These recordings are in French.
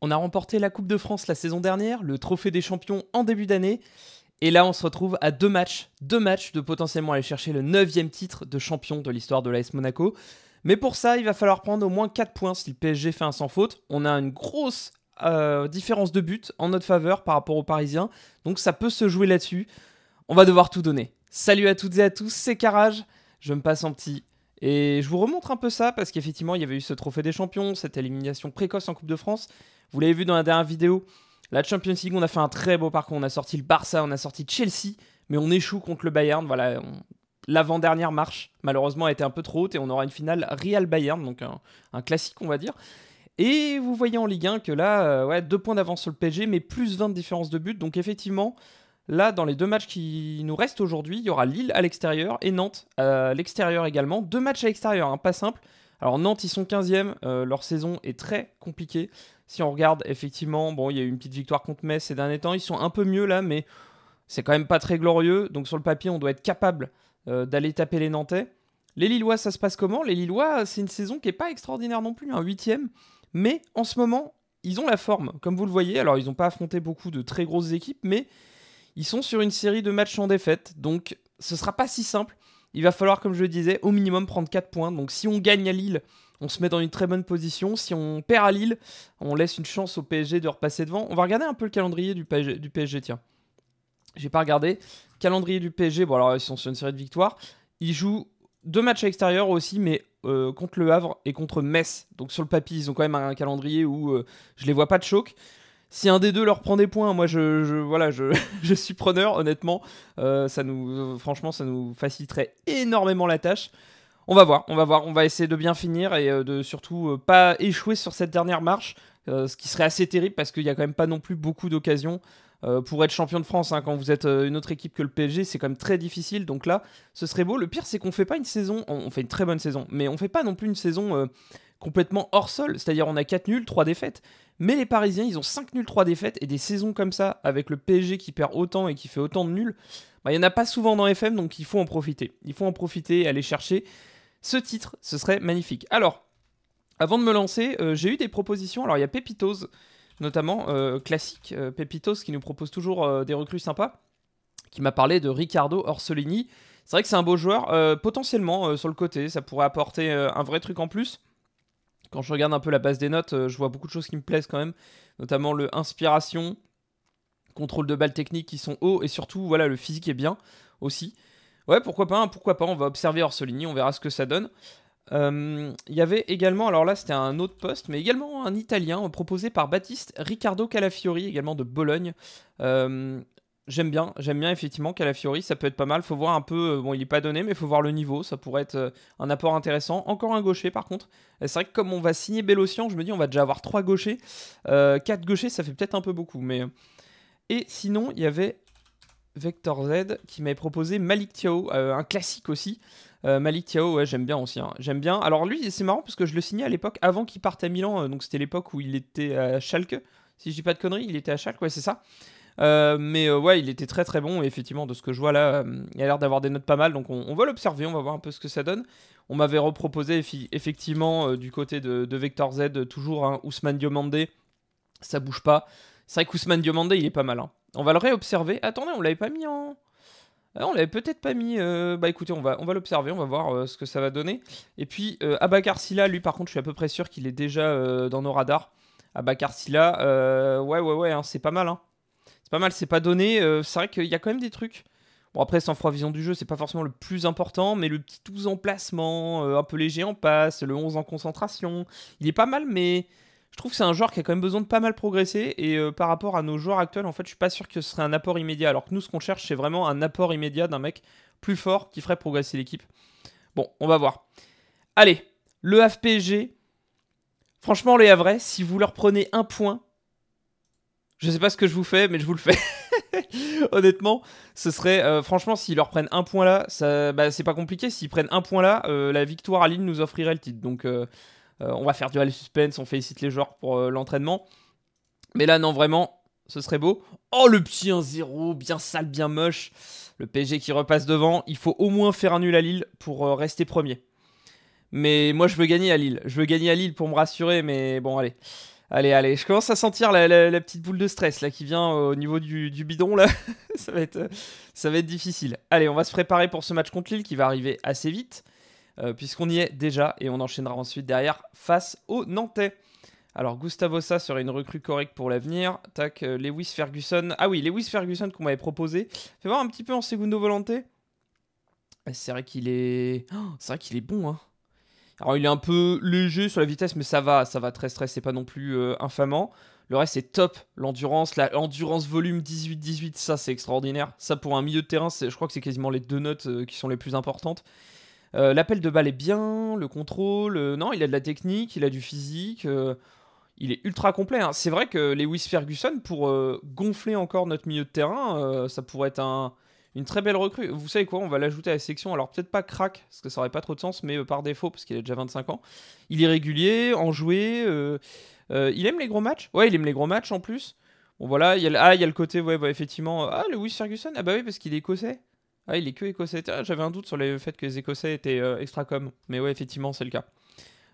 On a remporté la Coupe de France la saison dernière, le Trophée des Champions en début d'année. Et là, on se retrouve à deux matchs, deux matchs de potentiellement aller chercher le 9 titre de champion de l'histoire de l'AS Monaco. Mais pour ça, il va falloir prendre au moins 4 points si le PSG fait un sans faute. On a une grosse euh, différence de but en notre faveur par rapport aux Parisiens, donc ça peut se jouer là-dessus. On va devoir tout donner. Salut à toutes et à tous, c'est Carrage, je me passe en petit. Et je vous remontre un peu ça parce qu'effectivement, il y avait eu ce trophée des champions, cette élimination précoce en Coupe de France. Vous l'avez vu dans la dernière vidéo, la Champions League, on a fait un très beau parcours. On a sorti le Barça, on a sorti Chelsea, mais on échoue contre le Bayern. Voilà, l'avant-dernière marche, malheureusement, a été un peu trop haute et on aura une finale Real-Bayern, donc un, classique, on va dire. Et vous voyez en Ligue 1 que là, euh, ouais, deux points d'avance sur le PSG, mais plus 20 de différence de but. Donc effectivement, là, dans les deux matchs qui nous restent aujourd'hui, il y aura Lille à l'extérieur et Nantes à l'extérieur également. Deux matchs à l'extérieur, hein, pas simple. Alors Nantes, ils sont 15e, euh, leur saison est très compliquée si on regarde, effectivement, bon, il y a eu une petite victoire contre Metz ces derniers temps. Ils sont un peu mieux là, mais c'est quand même pas très glorieux. Donc sur le papier, on doit être capable euh, d'aller taper les Nantais. Les Lillois, ça se passe comment Les Lillois, c'est une saison qui n'est pas extraordinaire non plus, un huitième. Mais en ce moment, ils ont la forme, comme vous le voyez. Alors, ils n'ont pas affronté beaucoup de très grosses équipes, mais ils sont sur une série de matchs en défaite. Donc, ce sera pas si simple. Il va falloir, comme je le disais, au minimum prendre 4 points. Donc, si on gagne à Lille, on se met dans une très bonne position. Si on perd à Lille, on laisse une chance au PSG de repasser devant. On va regarder un peu le calendrier du PSG, du PSG tiens. J'ai pas regardé. Calendrier du PSG, bon alors ils sont sur une série de victoires. Ils jouent deux matchs à l'extérieur aussi, mais euh, contre Le Havre et contre Metz. Donc sur le papier, ils ont quand même un calendrier où euh, je les vois pas de choc. Si un des deux leur prend des points, moi je, je, suis preneur, honnêtement. Euh, ça nous, franchement, ça nous faciliterait énormément la tâche on va voir, on va voir, on va essayer de bien finir et euh, de surtout euh, pas échouer sur cette dernière marche, euh, ce qui serait assez terrible parce qu'il n'y a quand même pas non plus beaucoup d'occasions. pour être champion de France, hein. quand vous êtes une autre équipe que le PSG, c'est quand même très difficile. Donc là, ce serait beau. Le pire, c'est qu'on fait pas une saison, on, fait une très bonne saison, mais on fait pas non plus une saison complètement hors sol. C'est-à-dire, on a 4 nuls, 3 défaites. Mais les Parisiens, ils ont 5 nuls, 3 défaites. Et des saisons comme ça, avec le PSG qui perd autant et qui fait autant de nuls, bah, il y n'y en a pas souvent dans FM, donc il faut en profiter. Il faut en profiter et aller chercher ce titre, ce serait magnifique. Alors, avant de me lancer, euh, j'ai eu des propositions. Alors, il y a Pepitos, notamment, euh, classique. Euh, Pepitos, qui nous propose toujours des recrues sympas, qui m'a parlé de Ricardo Orsolini. C'est vrai que c'est un beau joueur, potentiellement sur le côté, ça pourrait apporter un vrai truc en plus. Quand je regarde un peu la base des notes, je vois beaucoup de choses qui me plaisent quand même, notamment le inspiration, contrôle de balles technique qui sont hauts, et surtout, voilà, le physique est bien aussi. Ouais, pourquoi pas, hein, pourquoi pas, on va observer Orsolini, on verra ce que ça donne. Il euh, y avait également, alors là c'était un autre poste, mais également un Italien proposé par Baptiste Riccardo Calafiori, également de Bologne. Euh, j'aime bien, j'aime bien effectivement Calafiori, ça peut être pas mal, faut voir un peu, euh, bon il n'est pas donné, mais il faut voir le niveau, ça pourrait être un apport intéressant. Encore un gaucher par contre, c'est vrai que comme on va signer Bellocian, je me dis on va déjà avoir trois gauchers, quatre gauchers ça fait peut-être un peu beaucoup, mais... Et sinon, il y avait Vector Z qui m'avait proposé Malik Tiao, euh, un classique aussi. Euh, Malik Tiao, ouais, j'aime bien aussi. Hein. J'aime bien. Alors lui, c'est marrant parce que je le signais à l'époque avant qu'il parte à Milan. Euh, donc c'était l'époque où il était à Schalke. Si je dis pas de conneries, il était à Schalke, ouais, c'est ça. mais ouais, il était très très bon. Et effectivement, de ce que je vois là, il a l'air d'avoir des notes pas mal. Donc on, va l'observer, on va voir un peu ce que ça donne. On m'avait reproposé effectivement du côté de, Vector Z toujours un hein, Ousmane Diomandé. Ça bouge pas. C'est vrai qu'Ousmane Diomandé, il est pas mal. Hein. On va le réobserver. Attendez, on l'avait pas mis en... Ah, on l'avait peut-être pas mis. Euh, bah écoutez, on va, on va l'observer, on va voir euh, ce que ça va donner. Et puis, euh, lui par contre, je suis à peu près sûr qu'il est déjà euh, dans nos radars. Abakar ouais, ouais, ouais, hein, c'est pas mal. Hein. C'est pas mal, c'est pas donné. c'est vrai qu'il y a quand même des trucs. Bon, après, sans froid vision du jeu, c'est pas forcément le plus important, mais le petit 12 en placement, un peu léger en passe, le 11 en concentration, il est pas mal, mais je trouve que c'est un joueur qui a quand même besoin de pas mal progresser. Et euh, par rapport à nos joueurs actuels, en fait, je suis pas sûr que ce serait un apport immédiat. Alors que nous, ce qu'on cherche, c'est vraiment un apport immédiat d'un mec plus fort qui ferait progresser l'équipe. Bon, on va voir. Allez, le FPG. Franchement, les Havrais, si vous leur prenez un point, je sais pas ce que je vous fais, mais je vous le fais. Honnêtement, ce serait euh, franchement s'ils leur prennent un point là, bah, c'est pas compliqué. S'ils prennent un point là, euh, la victoire à Lille nous offrirait le titre. Donc euh, on va faire du le suspense, on félicite les joueurs pour euh, l'entraînement. Mais là, non, vraiment, ce serait beau. Oh, le petit 1-0, bien sale, bien moche. Le PSG qui repasse devant. Il faut au moins faire un nul à Lille pour euh, rester premier. Mais moi, je veux gagner à Lille. Je veux gagner à Lille pour me rassurer, mais bon, allez. Allez, allez, je commence à sentir la, petite boule de stress là qui vient au niveau du, bidon là. ça, va être, ça va être difficile. Allez, on va se préparer pour ce match contre Lille qui va arriver assez vite. Euh, puisqu'on y est déjà et on enchaînera ensuite derrière face aux Nantais. Alors Gustavo ça serait une recrue correcte pour l'avenir. Tac, euh, Lewis Ferguson. Ah oui, Lewis Ferguson qu'on m'avait proposé. Fais voir un petit peu en segundo volante. Eh, c'est vrai qu'il est... Oh, c'est vrai qu'il est bon, hein. Alors il est un peu léger sur la vitesse, mais ça va, ça va très stress, c'est pas non plus euh, infamant. Le reste c'est top, l'endurance, la volume 18-18, ça c'est extraordinaire. Ça pour un milieu de terrain, je crois que c'est quasiment les deux notes qui sont les plus importantes. Euh, l'appel de balle est bien, le contrôle, euh, non, il a de la technique, il a du physique, euh, il est ultra complet. Hein. C'est vrai que Lewis Ferguson, pour gonfler encore notre milieu de terrain, ça pourrait être une très belle recrue. Vous savez quoi, on va l'ajouter à la section, alors peut-être pas crack, parce que ça aurait pas trop de sens, mais par défaut, parce qu'il a déjà 25 ans. Il est régulier, enjoué, il aime les gros matchs Ouais, il aime les gros matchs en plus. Bon voilà, il y a, ah, il y a le côté, ouais, effectivement, ah, Lewis Ferguson, ah bah oui, parce qu'il est écossais. Ah, il est que écossais. Ah, j'avais un doute sur le fait que les écossais étaient euh, extra com. Mais ouais, effectivement, c'est le cas.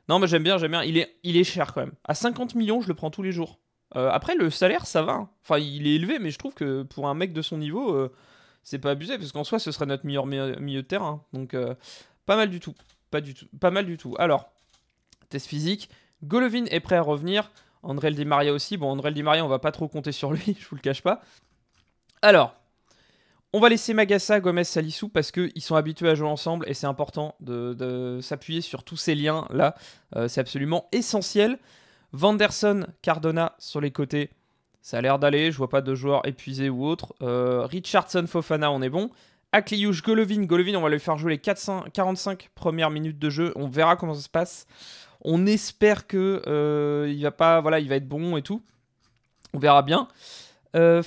Non, mais j'aime bien, j'aime bien. Il est, il est cher quand même. À 50 millions, je le prends tous les jours. Euh, après, le salaire, ça va. Hein. Enfin, il est élevé, mais je trouve que pour un mec de son niveau, euh, c'est pas abusé, parce qu'en soi, ce serait notre meilleur milieu de terrain. Hein. Donc, pas mal du tout. Pas du tout. Pas mal du tout. Alors, test physique. Golovin est prêt à revenir. André Di Maria aussi. Bon, André Di Maria, on va pas trop compter sur lui, je vous le cache pas. Alors, on va laisser Magassa, Gomez, Salissou parce qu'ils sont habitués à jouer ensemble et c'est important de, s'appuyer sur tous ces liens-là. Euh, c'est absolument essentiel. Vanderson, Cardona sur les côtés, ça a l'air d'aller. Je vois pas de joueurs épuisés ou autres. Euh, Richardson, Fofana, on est bon. Akliouche, Golovin. Golovin, on va lui faire jouer les 45 premières minutes de jeu. On verra comment ça se passe. On espère qu'il euh, va pas, voilà, il va être bon et tout. On verra bien. Euh,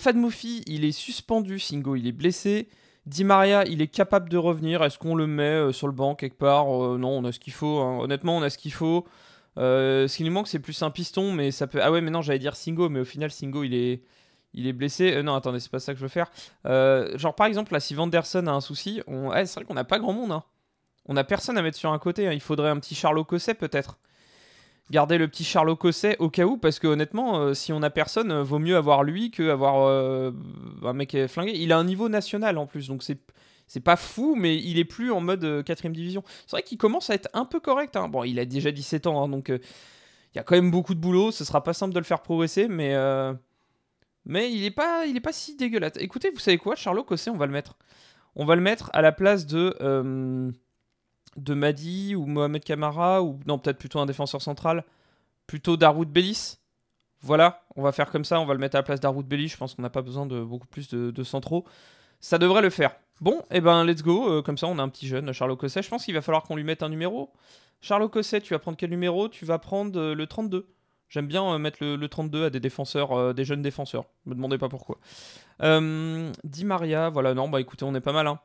il est suspendu, Singo, il est blessé. Di Maria, il est capable de revenir. Est-ce qu'on le met euh, sur le banc quelque part euh, Non, on a ce qu'il faut. Hein. Honnêtement, on a ce qu'il faut. Euh, ce qui nous manque, c'est plus un piston, mais ça peut. Ah ouais, mais non, j'allais dire Singo, mais au final, Singo, il est, il est blessé. non, attendez, c'est pas ça que je veux faire. genre, par exemple, là, si Vanderson a un souci, on... Eh, c'est vrai qu'on n'a pas grand monde. Hein. On n'a personne à mettre sur un côté. Hein. Il faudrait un petit Charlot Cosset, peut-être garder le petit Charlot Cosset au cas où, parce que honnêtement, euh, si on a personne, euh, vaut mieux avoir lui que avoir euh, un mec flingué. Il a un niveau national en plus, donc c'est pas fou, mais il est plus en mode quatrième division. C'est vrai qu'il commence à être un peu correct. Hein. Bon, il a déjà 17 ans, hein, donc il y a quand même beaucoup de boulot. Ce sera pas simple de le faire progresser, mais mais il est pas il est pas si dégueulasse. Écoutez, vous savez quoi, Charlot Cosset, on va le mettre. On va le mettre à la place de de Madi ou Mohamed Kamara, ou non, peut-être plutôt un défenseur central, plutôt Darwood Belis Voilà, on va faire comme ça, on va le mettre à la place d'Arwood Belis, Je pense qu'on n'a pas besoin de beaucoup plus de, de centraux. Ça devrait le faire. Bon, et eh ben let's go, euh, comme ça on a un petit jeune, Charles Cosset. Je pense qu'il va falloir qu'on lui mette un numéro. Charles Cosset, tu vas prendre quel numéro Tu vas prendre euh, le 32. J'aime bien euh, mettre le, 32 à des défenseurs, des jeunes défenseurs. Me demandez pas pourquoi. dit Maria, voilà, non, bah écoutez, on est pas mal. Hein.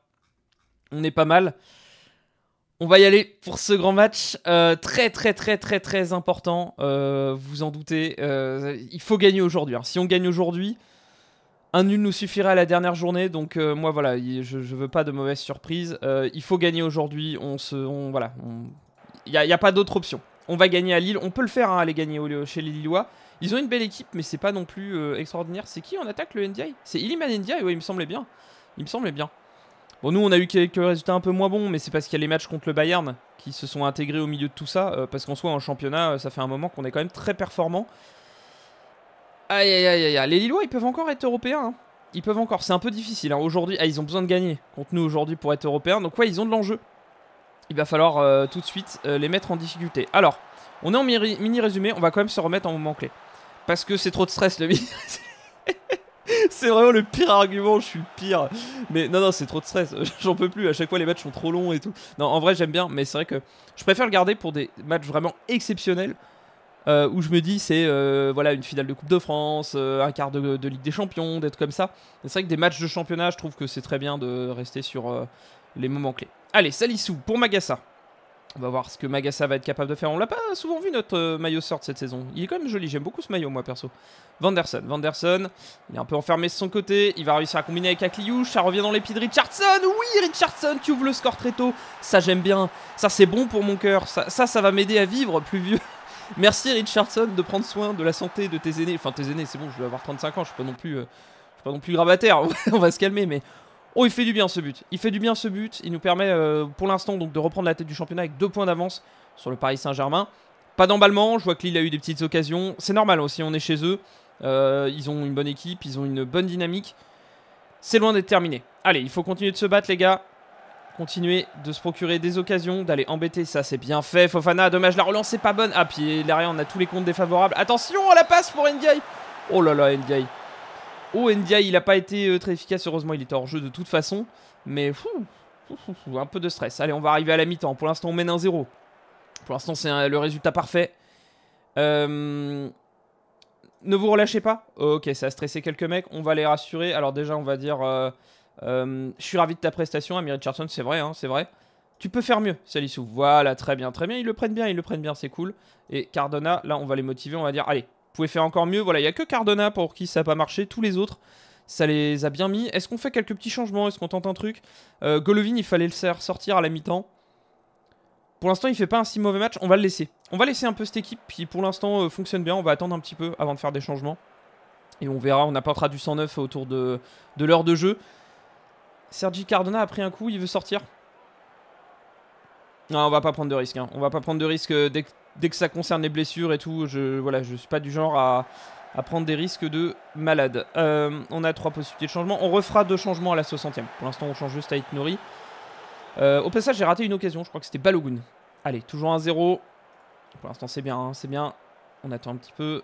On est pas mal. On va y aller pour ce grand match. très, très, très, très, très important. vous en doutez. il faut gagner aujourd'hui. Si on gagne aujourd'hui, un nul nous suffira à la dernière journée. Donc, moi, voilà, je ne veux pas de mauvaise surprise. il faut gagner aujourd'hui. On se. voilà. Il n'y a, pas d'autre option. On va gagner à Lille. On peut le faire, aller gagner au, chez les Lillois. Ils ont une belle équipe, mais c'est pas non plus extraordinaire. C'est qui en attaque le NDI C'est Iliman NDI, Oui, il me semblait bien. Il me semblait bien. Bon, nous, on a eu quelques résultats un peu moins bons, mais c'est parce qu'il y a les matchs contre le Bayern qui se sont intégrés au milieu de tout ça. Euh, parce qu'en soi, en championnat, euh, ça fait un moment qu'on est quand même très performant. Aïe, aïe, aïe, aïe. Les Lillois, ils peuvent encore être européens. Hein. Ils peuvent encore. C'est un peu difficile. Hein. Aujourd'hui, ah, ils ont besoin de gagner contre nous aujourd'hui pour être européens. Donc, ouais, ils ont de l'enjeu. Il va falloir euh, tout de suite les mettre en difficulté. Alors, on est en mini-résumé. On va quand même se remettre en moment clé. Parce que c'est trop de stress, le mini c'est vraiment le pire argument, je suis pire. Mais non, non, c'est trop de stress. J'en peux plus. À chaque fois, les matchs sont trop longs et tout. Non, en vrai, j'aime bien, mais c'est vrai que je préfère le garder pour des matchs vraiment exceptionnels. Euh, où je me dis c'est euh, voilà une finale de Coupe de France, euh, un quart de, de, Ligue des Champions, d'être comme ça. C'est vrai que des matchs de championnat, je trouve que c'est très bien de rester sur les moments clés. Allez, Salissou pour Magassa. On va voir ce que Magasa va être capable de faire. On l'a pas souvent vu notre euh, maillot sort cette saison. Il est quand même joli, j'aime beaucoup ce maillot moi perso. Vanderson, Vanderson, il est un peu enfermé de son côté, il va réussir à combiner avec Akliouche, ça revient dans les pieds de Richardson, oui Richardson tu ouvres le score très tôt, ça j'aime bien, ça c'est bon pour mon cœur, ça, ça, va m'aider à vivre plus vieux. Merci Richardson de prendre soin de la santé de tes aînés, enfin tes aînés c'est bon je vais avoir 35 ans, je suis non plus, je suis pas non plus euh, grabataire, on va se calmer mais Oh, il fait du bien ce but. Il fait du bien ce but. Il nous permet euh, pour l'instant donc de reprendre la tête du championnat avec deux points d'avance sur le Paris Saint-Germain. Pas d'emballement. Je vois que Lille a eu des petites occasions. C'est normal aussi. On est chez eux. Euh, ils ont une bonne équipe. Ils ont une bonne dynamique. C'est loin d'être terminé. Allez, il faut continuer de se battre, les gars. Continuer de se procurer des occasions, d'aller embêter. Ça, c'est bien fait. Fofana, dommage, la relance, c'est pas bonne. Ah, puis derrière, on a tous les comptes défavorables. Attention à la passe pour Ndiaye. Oh là là, Ndiaye. Oh, Ndiaye, il n'a pas été euh, très efficace. Heureusement, il était hors jeu de toute façon. Mais un peu de stress. Allez, on va arriver à la mi-temps. Pour l'instant, on mène un 0 Pour l'instant, c'est le résultat parfait. Euh, ne vous relâchez pas. Oh, ok, ça a stressé quelques mecs. On va les rassurer. Alors déjà, on va dire... Euh, je suis ravi de ta prestation, Amir Richardson. C'est vrai, hein, c'est vrai. Tu peux faire mieux, Salissou. Voilà, très bien, très bien. Ils le prennent bien, ils le prennent bien, c'est cool. Et Cardona, là, on va les motiver. On va dire, allez, pouvez faire encore mieux. Voilà, il n'y a que Cardona pour qui ça n'a pas marché. Tous les autres, ça les a bien mis. Est-ce qu'on fait quelques petits changements Est-ce qu'on tente un truc euh, Golovin, il fallait le faire sortir à la mi-temps. Pour l'instant, il fait pas un si mauvais match. On va le laisser. On va laisser un peu cette équipe qui, pour l'instant, euh, fonctionne bien. On va attendre un petit peu avant de faire des changements. Et on verra, on apportera du 109 autour de, de l'heure de jeu. Sergi Cardona a pris un coup, il veut sortir. Non, on va pas prendre de risque. Hein. On va pas prendre de risque euh, dès que dès que ça concerne les blessures et tout, je voilà, je suis pas du genre à, prendre des risques de malade. Euh, on a trois possibilités de changement. On refera deux changements à la 60e. Pour l'instant, on change juste à Itnori. Euh, au passage, j'ai raté une occasion. Je crois que c'était Balogun. Allez, toujours 1-0. Pour l'instant, c'est bien. Hein, c'est bien. On attend un petit peu.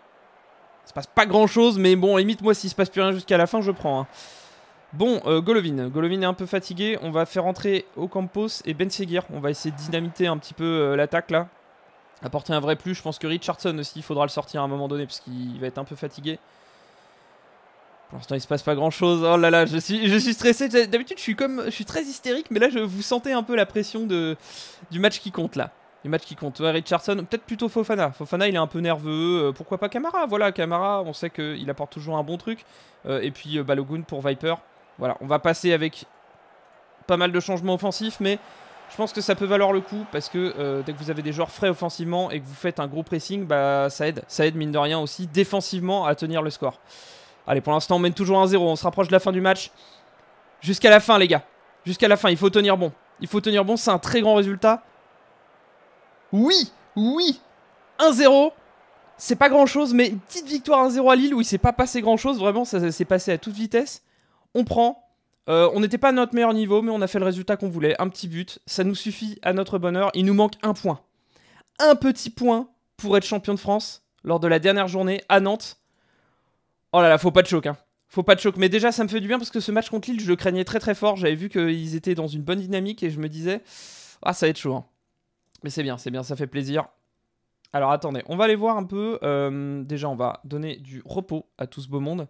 Il se passe pas grand chose, mais bon, limite, moi, s'il se passe plus rien jusqu'à la fin, je prends. Hein. Bon, euh, Golovin. Golovin est un peu fatigué. On va faire entrer Ocampos et Ben On va essayer de dynamiter un petit peu l'attaque là apporter un vrai plus. Je pense que Richardson aussi, il faudra le sortir à un moment donné parce qu'il va être un peu fatigué. Pour l'instant, il se passe pas grand chose. Oh là là, je suis, je suis stressé. D'habitude, je suis comme, je suis très hystérique, mais là, je vous sentais un peu la pression de, du match qui compte là. Du match qui compte. Richardson, peut-être plutôt Fofana. Fofana, il est un peu nerveux. Euh, pourquoi pas Camara Voilà, Camara, on sait qu'il apporte toujours un bon truc. Euh, et puis euh, Balogun pour Viper. Voilà, on va passer avec pas mal de changements offensifs, mais je pense que ça peut valoir le coup parce que euh, dès que vous avez des joueurs frais offensivement et que vous faites un gros pressing, bah, ça aide. Ça aide mine de rien aussi défensivement à tenir le score. Allez, pour l'instant, on mène toujours 1-0. On se rapproche de la fin du match. Jusqu'à la fin, les gars. Jusqu'à la fin, il faut tenir bon. Il faut tenir bon, c'est un très grand résultat. Oui, oui. 1-0. C'est pas grand-chose, mais une petite victoire 1-0 à Lille où il s'est pas passé grand-chose. Vraiment, ça s'est passé à toute vitesse. On prend, euh, on n'était pas à notre meilleur niveau, mais on a fait le résultat qu'on voulait. Un petit but, ça nous suffit à notre bonheur. Il nous manque un point. Un petit point pour être champion de France lors de la dernière journée à Nantes. Oh là là, faut pas de choc, hein. Faut pas de choc. Mais déjà, ça me fait du bien parce que ce match contre Lille, je le craignais très très fort. J'avais vu qu'ils étaient dans une bonne dynamique et je me disais, ah, ça va être chaud. Hein. Mais c'est bien, c'est bien, ça fait plaisir. Alors attendez, on va aller voir un peu. Euh, déjà, on va donner du repos à tout ce beau monde.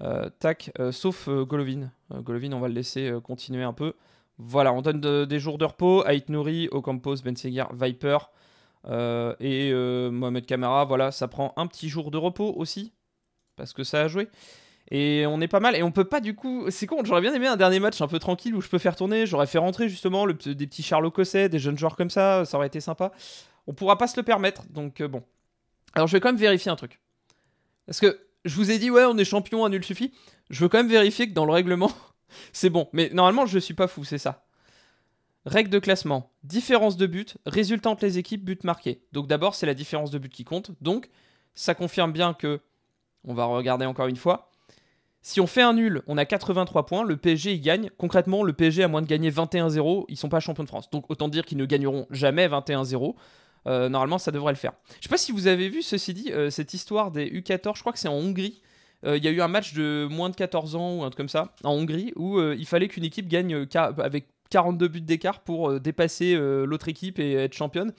Euh, tac, euh, sauf euh, Golovin. Golovin, on va le laisser continuer un peu. Voilà, on donne des jours de repos à Nouri Ocampos, Ben Viper et Mohamed Kamara. Voilà, ça prend un petit jour de repos aussi parce que ça a joué. Et on est pas mal et on peut pas du coup. C'est con, j'aurais bien aimé un dernier match un peu tranquille où je peux faire tourner. J'aurais fait rentrer justement des petits Charlotte Cosset, des jeunes joueurs comme ça. Ça aurait été sympa. On pourra pas se le permettre donc bon. Alors je vais quand même vérifier un truc parce que je vous ai dit, ouais, on est champion, un nul suffit. Je veux quand même vérifier que dans le règlement, c'est bon. Mais normalement, je suis pas fou, c'est ça. Règle de classement, différence de but, résultat entre les équipes, but marqué. Donc d'abord, c'est la différence de but qui compte. Donc, ça confirme bien que, on va regarder encore une fois, si on fait un nul, on a 83 points, le PSG il gagne. Concrètement, le PSG à moins de gagner 21-0, ils sont pas champions de France. Donc autant dire qu'ils ne gagneront jamais 21-0. Euh, normalement, ça devrait le faire. Je sais pas si vous avez vu, ceci dit, euh, cette histoire des U14, je crois que c'est en Hongrie. Euh, il y a eu un match de moins de 14 ans ou un truc comme ça, en Hongrie, où il fallait qu'une équipe gagne avec 42 buts d'écart pour dépasser l'autre équipe et être championne.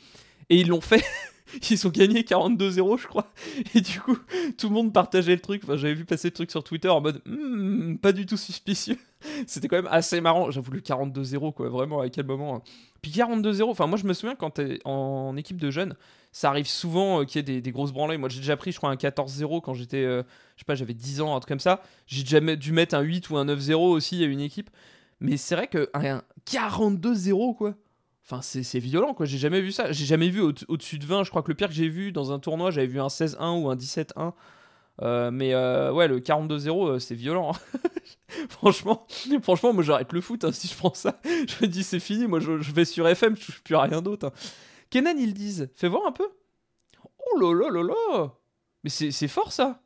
Et ils l'ont fait ils ont gagné 42-0, je crois. Et du coup, tout le monde partageait le truc. Enfin, j'avais vu passer le truc sur Twitter en mode hmm, pas du tout suspicieux. C'était quand même assez marrant. j'ai voulu 42-0, quoi, vraiment, à quel moment. Hein. Puis 42-0, enfin, moi, je me souviens quand t'es en équipe de jeunes, ça arrive souvent euh, qu'il y ait des, grosses branlées. Moi, j'ai déjà pris, je crois, un 14-0 quand j'étais, euh, je sais pas, j'avais 10 ans, un truc comme ça. J'ai déjà dû mettre un 8 ou un 9-0 aussi il y à une équipe. Mais c'est vrai un 42-0, quoi. Enfin, c'est violent, quoi. J'ai jamais vu ça. J'ai jamais vu au-dessus de 20. Je crois que le pire que j'ai vu dans un tournoi, j'avais vu un 16-1 ou un 17-1. Euh, mais euh, ouais, le 42-0, euh, c'est violent. Hein. franchement, franchement, moi j'arrête le foot hein, si je prends ça. Je me dis, c'est fini. Moi, je, vais sur FM, je touche plus à rien d'autre. Hein. Kenan, ils disent, fais voir un peu. Oh là là là là Mais c'est fort ça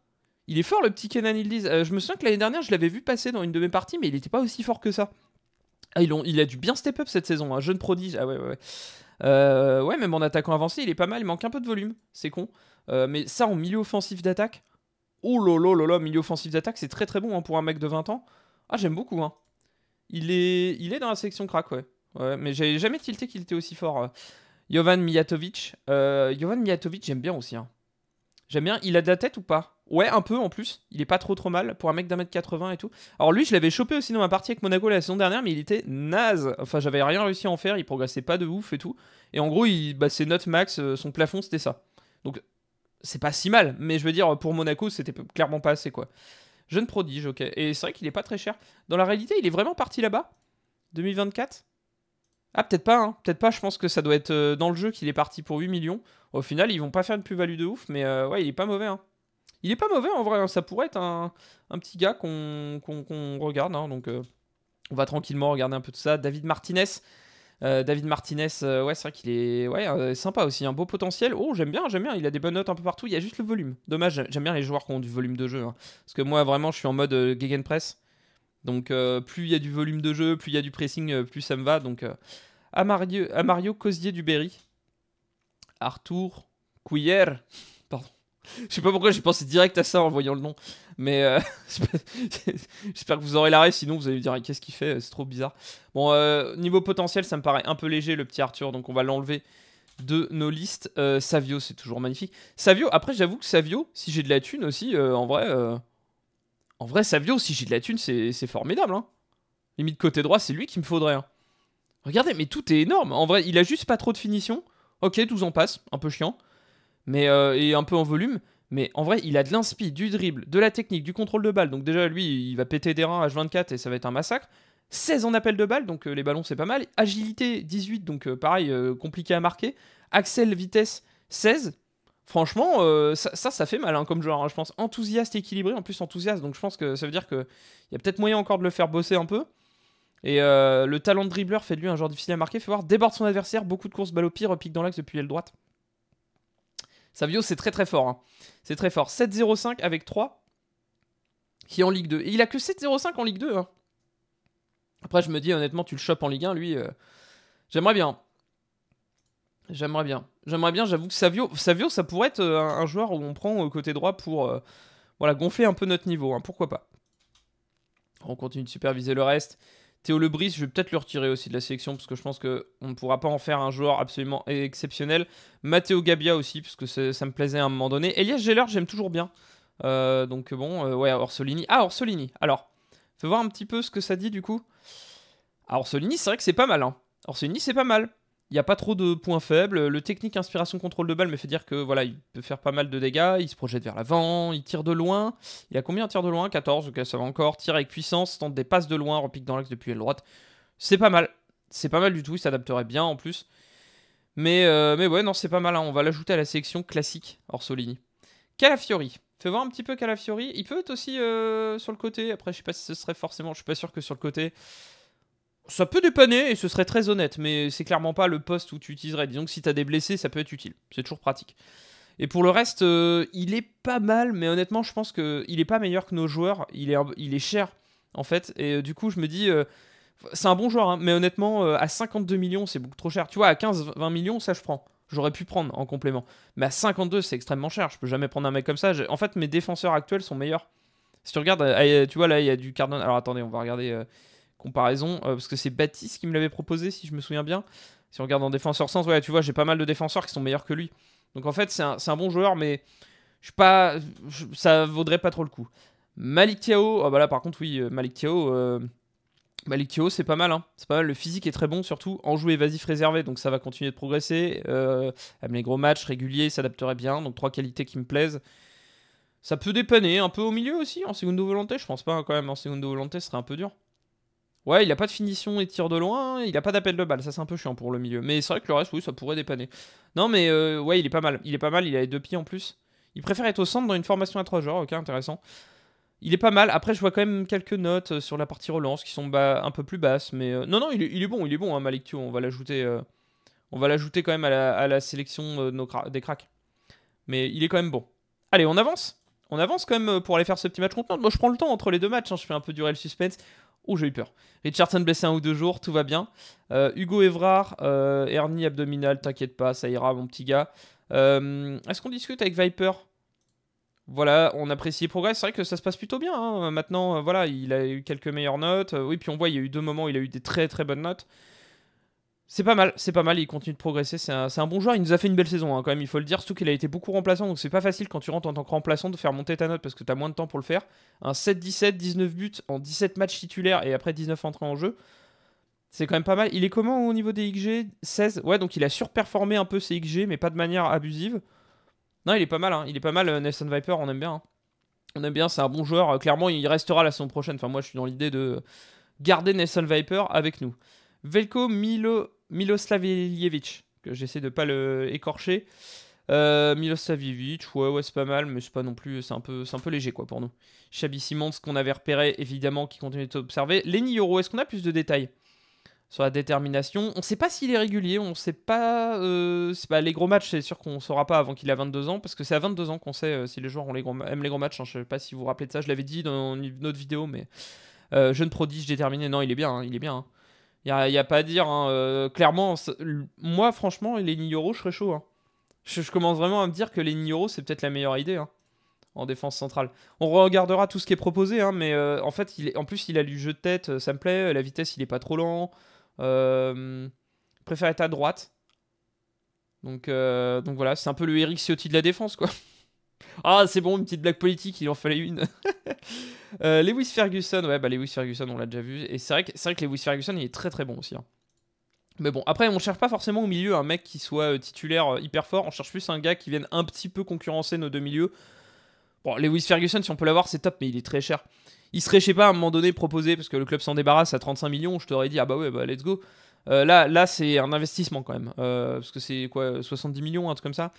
Il est fort le petit Kenan, ils disent. je me souviens que l'année dernière, je l'avais vu passer dans une de mes parties, mais il n'était pas aussi fort que ça. Ah, il a du bien step up cette saison, un jeune prodige. Ah ouais, ouais, ouais. Euh, ouais, même en attaquant avancé, il est pas mal, il manque un peu de volume, c'est con. Euh, mais ça, en milieu offensif d'attaque, oh lolo lolo, milieu offensif d'attaque, c'est très très bon hein, pour un mec de 20 ans. Ah, j'aime beaucoup. Hein. Il, est, il est dans la section crack, ouais. ouais mais j'avais jamais tilté qu'il était aussi fort. Euh. Jovan Mijatovic. Jovan Mijatovic, j'aime bien aussi. Hein. J'aime bien, il a de la tête ou pas Ouais, un peu en plus. Il est pas trop trop mal pour un mec d'un mètre 80 et tout. Alors lui, je l'avais chopé aussi dans ma partie avec Monaco la saison dernière, mais il était naze. Enfin, j'avais rien réussi à en faire, il progressait pas de ouf et tout. Et en gros, il, bah, ses notes max, euh, son plafond, c'était ça. Donc, c'est pas si mal, mais je veux dire, pour Monaco, c'était clairement pas assez quoi. Jeune prodige, ok. Et c'est vrai qu'il est pas très cher. Dans la réalité, il est vraiment parti là-bas 2024 ah, peut-être pas, hein. peut-être pas. Je pense que ça doit être euh, dans le jeu qu'il est parti pour 8 millions. Au final, ils vont pas faire de plus-value de ouf, mais euh, ouais, il est pas mauvais. Hein. Il est pas mauvais en vrai, hein. ça pourrait être un, petit gars qu'on regarde. Hein. donc euh, on va tranquillement regarder un peu de ça. David Martinez. Euh, David Martinez, euh, ouais, c'est vrai qu'il est ouais, sympa aussi, un beau potentiel. Oh, j'aime bien, j'aime bien, il a des bonnes notes un peu partout. Il y a juste le volume. Dommage, j'aime bien les joueurs qui ont du volume de jeu. Hein. Parce que moi, vraiment, je suis en mode Gegenpress. Donc, plus il y a du volume de jeu, plus il y a du pressing, plus ça me va. Donc, à Mario, à Cosier du Berry, Arthur Couillère. Je sais pas pourquoi j'ai pensé direct à ça en voyant le nom, mais euh, j'espère que vous aurez l'arrêt, sinon vous allez me dire qu'est-ce qu'il fait, c'est trop bizarre. Bon, euh, niveau potentiel, ça me paraît un peu léger le petit Arthur, donc on va l'enlever de nos listes. Euh, Savio, c'est toujours magnifique. Savio, après j'avoue que Savio, si j'ai de la thune aussi, en vrai, en vrai Savio, si j'ai de la thune, c'est formidable. Hein. de côté droit, c'est lui qui me faudrait. Hein. Regardez, mais tout est énorme. En vrai, il a juste pas trop de finition. Ok, 12 en passe, un peu chiant mais, euh, et un peu en volume. Mais en vrai, il a de l'inspi, du dribble, de la technique, du contrôle de balle. Donc déjà, lui, il va péter des reins H24 et ça va être un massacre. 16 en appel de balle, donc euh, les ballons, c'est pas mal. Agilité, 18, donc euh, pareil, compliqué à marquer. Axel, vitesse, 16. Franchement, ça, ça, fait mal hein, comme joueur, hein. je pense. Enthousiaste, équilibré, en plus enthousiaste. Donc je pense que ça veut dire qu'il y a peut-être moyen encore de le faire bosser un peu. Et le talent de dribbleur fait de lui un joueur difficile à marquer. Fait voir, déborde son adversaire, beaucoup de courses, balle au pire, pique dans l'axe depuis l'aile droite. Savio, c'est très très fort. Hein. C'est très fort. 7-0-5 avec 3 qui est en Ligue 2. Et il a que 7-0-5 en Ligue 2. Hein. Après, je me dis honnêtement, tu le chopes en Ligue 1, lui. Euh, j'aimerais bien. J'aimerais bien. J'aimerais bien, j'avoue que Savio, Savio, ça pourrait être euh, un, joueur où on prend au euh, côté droit pour voilà, gonfler un peu notre niveau. Hein, pourquoi pas On continue de superviser le reste. Théo Lebris, je vais peut-être le retirer aussi de la sélection parce que je pense qu'on ne pourra pas en faire un joueur absolument exceptionnel. Matteo Gabia aussi, parce que ça me plaisait à un moment donné. Elias Geller, j'aime toujours bien. Euh, donc bon, euh, ouais, Orsolini. Ah, Orsolini. Alors, fais voir un petit peu ce que ça dit du coup. Ah, Orsolini, c'est vrai que c'est pas mal. Hein. Orsolini, c'est pas mal. Il n'y a pas trop de points faibles. Le technique inspiration contrôle de balle me fait dire que voilà, il peut faire pas mal de dégâts. Il se projette vers l'avant, il tire de loin. Il y a combien de tirs de loin 14, ok, ça va encore. Tire avec puissance, tente des passes de loin, repique dans l'axe depuis l'aile droite. C'est pas mal. C'est pas mal du tout, il s'adapterait bien en plus. Mais, euh, mais ouais, non, c'est pas mal. Hein. On va l'ajouter à la sélection classique, Orsolini. Calafiori. Fais voir un petit peu Calafiori. Il peut être aussi euh, sur le côté. Après, je sais pas si ce serait forcément. Je suis pas sûr que sur le côté. Ça peut dépanner et ce serait très honnête, mais c'est clairement pas le poste où tu utiliserais. Disons que si t'as des blessés, ça peut être utile. C'est toujours pratique. Et pour le reste, euh, il est pas mal, mais honnêtement, je pense qu'il est pas meilleur que nos joueurs. Il est, il est cher, en fait. Et euh, du coup, je me dis, euh, c'est un bon joueur, hein. mais honnêtement, à 52 millions, c'est beaucoup trop cher. Tu vois, à 15-20 millions, ça je prends. J'aurais pu prendre en complément. Mais à 52, c'est extrêmement cher. Je peux jamais prendre un mec comme ça. En fait, mes défenseurs actuels sont meilleurs. Si tu regardes, tu vois, là, il y a du Cardon. Alors attendez, on va regarder comparaison, euh, parce que c'est Baptiste qui me l'avait proposé, si je me souviens bien. Si on regarde en défenseur sens, ouais, tu vois, j'ai pas mal de défenseurs qui sont meilleurs que lui. Donc en fait, c'est un, bon joueur, mais je suis pas, ça vaudrait pas trop le coup. Malik Thiao, oh bah là par contre, oui, euh, Malik Thiao, euh, Malik c'est pas mal, hein. c'est pas mal. Le physique est très bon, surtout en joué évasif réservé, donc ça va continuer de progresser. Euh, les gros matchs réguliers, s'adapterait bien, donc trois qualités qui me plaisent. Ça peut dépanner un peu au milieu aussi, en seconde volonté, je pense pas hein, quand même. En seconde volonté, ce serait un peu dur. Ouais, il a pas de finition et tire de loin, hein, il a pas d'appel de balle, ça c'est un peu chiant pour le milieu. Mais c'est vrai que le reste, oui, ça pourrait dépanner. Non, mais euh, ouais, il est pas mal. Il est pas mal, il a les deux pieds en plus. Il préfère être au centre dans une formation à trois joueurs, ok, intéressant. Il est pas mal. Après, je vois quand même quelques notes euh, sur la partie relance qui sont un peu plus basses. Mais euh, non, non, il est, bon, il est bon, hein, Malik On va l'ajouter, on va l'ajouter quand même à la, sélection des cracks. Mais il est quand même bon. Allez, on avance. On avance quand même pour aller faire ce petit match contenant. Moi, je prends le temps entre les deux matchs. Hein. Je fais un peu durer le suspense. Oh, j'ai eu peur. Richardson blessé un ou deux jours, tout va bien. Euh, Hugo Evrard, euh, hernie abdominale, t'inquiète pas, ça ira, mon petit gars. Euh, est-ce qu'on discute avec Viper voilà, on apprécie les progrès. C'est vrai que ça se passe plutôt bien. Hein. Maintenant, voilà, il a eu quelques meilleures notes. Oui, puis on voit, il y a eu deux moments où il a eu des très très bonnes notes. C'est pas mal, c'est pas mal, il continue de progresser, c'est un, bon joueur, il nous a fait une belle saison hein, quand même, il faut le dire, surtout qu'il a été beaucoup remplaçant, donc c'est pas facile quand tu rentres en tant que remplaçant de faire monter ta note parce que t'as moins de temps pour le faire. Un 7-17, 19 buts en 17 matchs titulaires et après 19 entrées en jeu, c'est quand même pas mal. Il est comment au niveau des XG 16 Ouais, donc il a surperformé un peu ses XG, mais pas de manière abusive. Non, il est pas mal, hein, il est pas mal, euh, Nelson Viper, on aime bien. Hein. On aime bien, c'est un bon joueur, euh, clairement il restera la saison prochaine, enfin moi je suis dans l'idée de garder Nelson Viper avec nous. Velko Milo, Miloslavljevic, que j'essaie de pas le écorcher. Euh, ouais, ouais, c'est pas mal, mais c'est pas non plus, c'est un peu, c'est un peu léger quoi pour nous. Chabi Simons, qu'on avait repéré évidemment, qui continue d'être observé. Lenny Euro, est-ce qu'on a plus de détails sur la détermination On ne sait pas s'il est régulier, on ne sait pas, euh, pas les gros matchs, c'est sûr qu'on saura pas avant qu'il a 22 ans, parce que c'est à 22 ans qu'on sait euh, si les joueurs ont les gros, aiment les gros matchs. Je hein. je sais pas si vous vous rappelez de ça, je l'avais dit dans une autre vidéo, mais euh, jeune prodige déterminé, non, il est bien, hein, il est bien. Hein. Il n'y a, pas à dire. Hein, euh, clairement, moi, franchement, les Nioro, je serais chaud. Hein. Je, commence vraiment à me dire que les Nioro, c'est peut-être la meilleure idée hein, en défense centrale. On regardera tout ce qui est proposé, mais euh, en fait, il en plus, il a du jeu de tête, euh, ça me plaît. La vitesse, il n'est pas trop lent. préfère être à droite. Donc, donc voilà, c'est un peu le Eric Ciotti de la défense, quoi. ah, c'est bon, une petite blague politique, il en fallait une. Euh, Lewis Ferguson, ouais, bah Lewis Ferguson, on l'a déjà vu. Et c'est vrai, que, vrai Lewis Ferguson, il est très très bon aussi. Hein. Mais bon, après, on cherche pas forcément au milieu un mec qui soit euh, titulaire euh, hyper fort. On cherche plus un gars qui vienne un petit peu concurrencer nos deux milieux. Bon, Lewis Ferguson, si on peut l'avoir, c'est top, mais il est très cher. Il serait, je sais pas, à un moment donné proposé, parce que le club s'en débarrasse à 35 millions, je t'aurais dit, ah bah ouais, bah let's go. là, là c'est un investissement quand même, parce que c'est quoi, 70 millions, un truc comme ça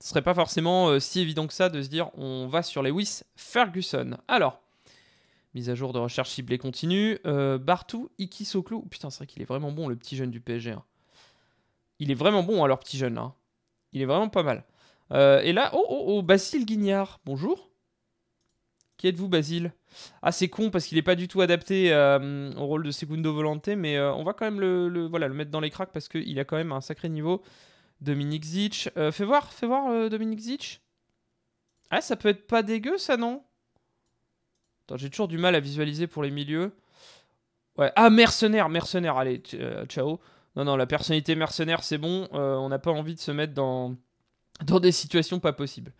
ce serait pas forcément euh, si évident que ça de se dire on va sur les Lewis Ferguson. Alors, mise à jour de recherche ciblée continue. Euh, Bartou, Iki Soklou. Putain, c'est vrai qu'il est vraiment bon, le petit jeune du PSG. Hein. Il est vraiment bon, alors, hein, petit jeune. Hein. Il est vraiment pas mal. Euh, et là, oh, oh, oh, Basile Guignard. Bonjour. Qui êtes-vous, Basile Ah, c'est con parce qu'il n'est pas du tout adapté au rôle de Segundo Volante, mais on va quand même le, voilà, le mettre dans les cracks parce qu'il a quand même un sacré niveau. Dominique Zitch. Euh, fais voir, fais voir euh, Dominique Zitch. Ah, ça peut être pas dégueu, ça, non Attends, j'ai toujours du mal à visualiser pour les milieux. Ouais. Ah, mercenaire, mercenaire, allez, euh, ciao. Non, non, la personnalité mercenaire, c'est bon. on n'a pas envie de se mettre dans, dans des situations pas possibles.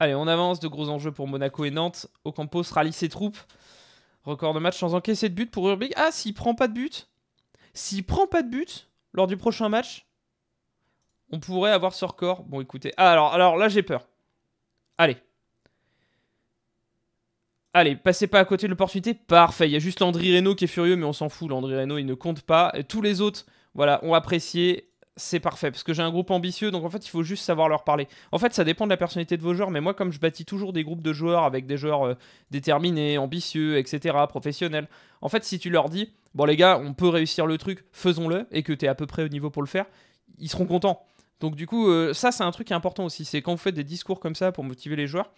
Allez, on avance. De gros enjeux pour Monaco et Nantes. Ocampos rallie ses troupes. Record de match sans encaisser de but pour Urbig. Ah, s'il prend pas de but S'il prend pas de but lors du prochain match, on pourrait avoir ce record. Bon, écoutez. Ah, alors, alors là, j'ai peur. Allez. Allez, passez pas à côté de l'opportunité. Parfait. Il y a juste André Reynaud qui est furieux, mais on s'en fout. André Reynaud, il ne compte pas. tous les autres, voilà, ont apprécié. C'est parfait. Parce que j'ai un groupe ambitieux, donc en fait, il faut juste savoir leur parler. En fait, ça dépend de la personnalité de vos joueurs, mais moi, comme je bâtis toujours des groupes de joueurs avec des joueurs euh, déterminés, ambitieux, etc., professionnels, en fait, si tu leur dis, bon, les gars, on peut réussir le truc, faisons-le, et que tu es à peu près au niveau pour le faire, ils seront contents. Donc du coup, euh, ça c'est un truc important aussi, c'est quand vous faites des discours comme ça pour motiver les joueurs,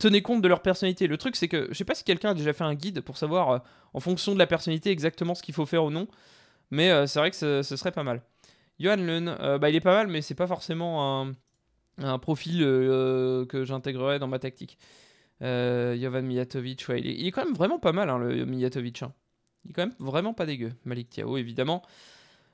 tenez compte de leur personnalité. Le truc c'est que, je sais pas si quelqu'un a déjà fait un guide pour savoir euh, en fonction de la personnalité exactement ce qu'il faut faire ou non, mais euh, c'est vrai que ce, serait pas mal. Johan Lund, bah, il est pas mal, mais c'est pas forcément un, profil que j'intégrerais dans ma tactique. Jovan Mijatovic, ouais, il est, quand même vraiment pas mal, hein, le Mijatovic. Hein. Il est quand même vraiment pas dégueu. Malik Thiao, évidemment.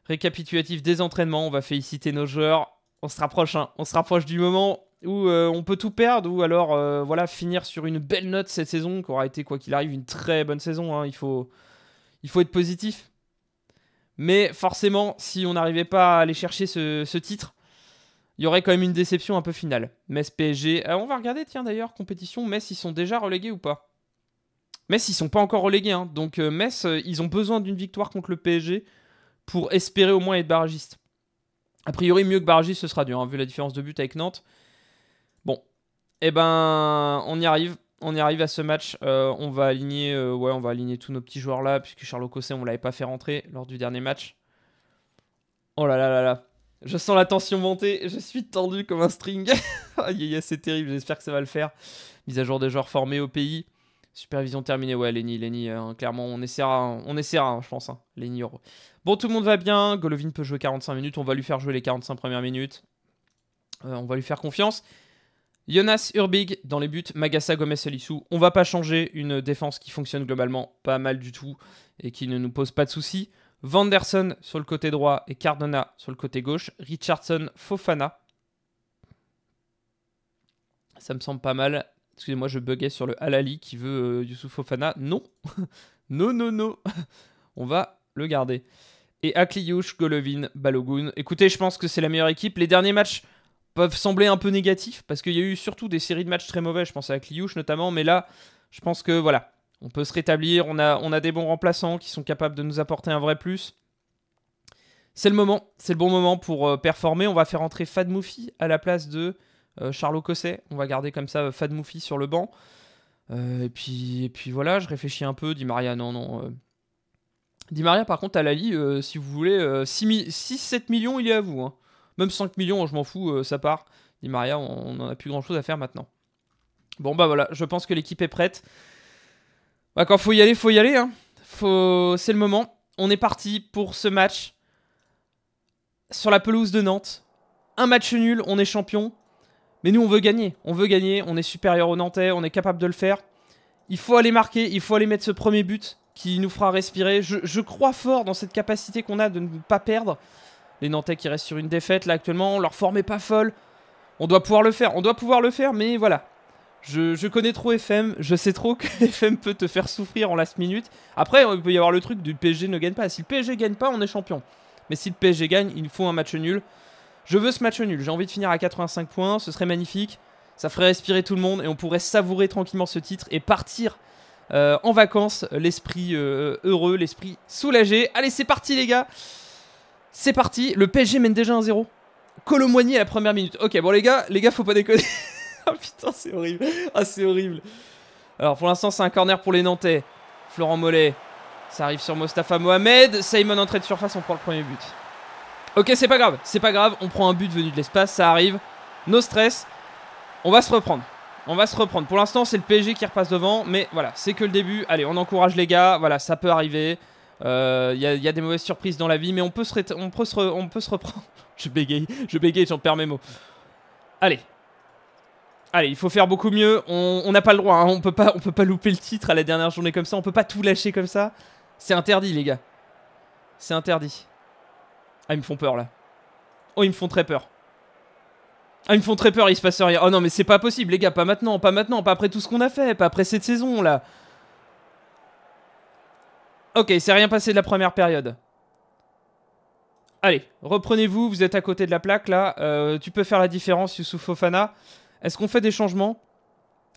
Récapitulatif des entraînements, on va féliciter nos joueurs on se rapproche, hein. on se rapproche du moment où euh, on peut tout perdre ou alors euh, voilà finir sur une belle note cette saison qui aura été quoi qu'il arrive une très bonne saison. Hein. Il faut, il faut être positif. Mais forcément, si on n'arrivait pas à aller chercher ce, titre, il y aurait quand même une déception un peu finale. Metz PSG, euh, on va regarder tiens d'ailleurs compétition. Metz ils sont déjà relégués ou pas Metz ils sont pas encore relégués, hein. donc Metz ils ont besoin d'une victoire contre le PSG pour espérer au moins être barragiste. A priori, mieux que Bargis, ce sera dur, hein, vu la différence de but avec Nantes. Bon, eh ben, on y arrive. On y arrive à ce match. Euh, on va aligner, euh, ouais, on va aligner tous nos petits joueurs là, puisque Charles Cossé, on l'avait pas fait rentrer lors du dernier match. Oh là là là là. Je sens la tension monter, je suis tendu comme un string. c'est terrible, j'espère que ça va le faire. Mise à jour des joueurs formés au pays. Supervision terminée, ouais, Lenny, Lenny, euh, hein, clairement, on essaiera, hein, on hein, je pense, Lenny Euro. Bon, tout le monde va bien, Golovin peut jouer 45 minutes, on va lui faire jouer les 45 premières minutes, euh, on va lui faire confiance. Jonas Urbig dans les buts, Magasa Gomez Salissou. On va pas changer une défense qui fonctionne globalement pas mal du tout et qui ne nous pose pas de soucis. Vanderson sur le côté droit et Cardona sur le côté gauche. Richardson Fofana. Ça me semble pas mal. Excusez-moi, je buguais sur le Alali qui veut euh, Youssouf Fofana. Non Non, non, non On va le garder. Et Akliouche, Golovin, Balogun. Écoutez, je pense que c'est la meilleure équipe. Les derniers matchs peuvent sembler un peu négatifs parce qu'il y a eu surtout des séries de matchs très mauvais. Je pense à Akliouche notamment, mais là, je pense que voilà, on peut se rétablir. On a, on a des bons remplaçants qui sont capables de nous apporter un vrai plus. C'est le moment, c'est le bon moment pour euh, performer. On va faire entrer Fad à la place de euh, Charlot Cosset, on va garder comme ça euh, Fad Moufi sur le banc. Euh, et, puis, puis voilà, je réfléchis un peu, dit Maria, non, non. Di Maria, par contre, à Lali, si vous voulez, 6-7 millions, il est à vous. Hein. Même 5 millions, je m'en fous, ça part. Di Maria, on n'en a plus grand chose à faire maintenant. Bon, bah voilà, je pense que l'équipe est prête. Bah, quand faut y aller, faut y aller. Hein. C'est le moment. On est parti pour ce match sur la pelouse de Nantes. Un match nul, on est champion. Mais nous, on veut gagner. On veut gagner. On est supérieur aux Nantais. On est capable de le faire. Il faut aller marquer. Il faut aller mettre ce premier but qui nous fera respirer. Je, crois fort dans cette capacité qu'on a de ne pas perdre. Les Nantais qui restent sur une défaite là actuellement, leur forme n'est pas folle. On doit pouvoir le faire. On doit pouvoir le faire, mais voilà. Je, connais trop FM, je sais trop que FM peut te faire souffrir en last minute. Après, il peut y avoir le truc du PSG ne gagne pas. Si le PSG gagne pas, on est champion. Mais si le PSG gagne, il faut un match nul. Je veux ce match nul. J'ai envie de finir à 85 points. Ce serait magnifique. Ça ferait respirer tout le monde et on pourrait savourer tranquillement ce titre et partir euh, en vacances, l'esprit euh, heureux, l'esprit soulagé. Allez, c'est parti, les gars. C'est parti. Le PSG mène déjà 1-0. Colomboigny à la première minute. Ok, bon, les gars, les gars, faut pas déconner. ah putain, c'est horrible. Ah, c'est horrible. Alors, pour l'instant, c'est un corner pour les Nantais. Florent Mollet. Ça arrive sur Mostafa Mohamed. Simon entrée de surface, on prend le premier but. Ok, c'est pas grave, c'est pas grave. On prend un but venu de l'espace, ça arrive. No stress. On va se reprendre. On va se reprendre. Pour l'instant, c'est le PSG qui repasse devant. Mais voilà, c'est que le début. Allez, on encourage les gars. Voilà, ça peut arriver. Il euh, y, a des mauvaises surprises dans la vie, mais on peut se, on se, on peut se reprendre. je bégaye, je bégaye, j'en perds mes mots. Allez. Allez, il faut faire beaucoup mieux. On n'a pas le droit. Hein. On peut pas, on peut pas louper le titre à la dernière journée comme ça. On peut pas tout lâcher comme ça. C'est interdit, les gars. C'est interdit. Ah, ils me font peur là. Oh, ils me font très peur. Ah, ils me font très peur, il se passe rien. Oh non, mais c'est pas possible, les gars, pas maintenant, pas maintenant, pas après tout ce qu'on a fait, pas après cette saison là. Ok, c'est rien passé de la première période. Allez, reprenez-vous, vous êtes à côté de la plaque là. Euh, tu peux faire la différence, Youssouf Fofana. Est-ce qu'on fait des changements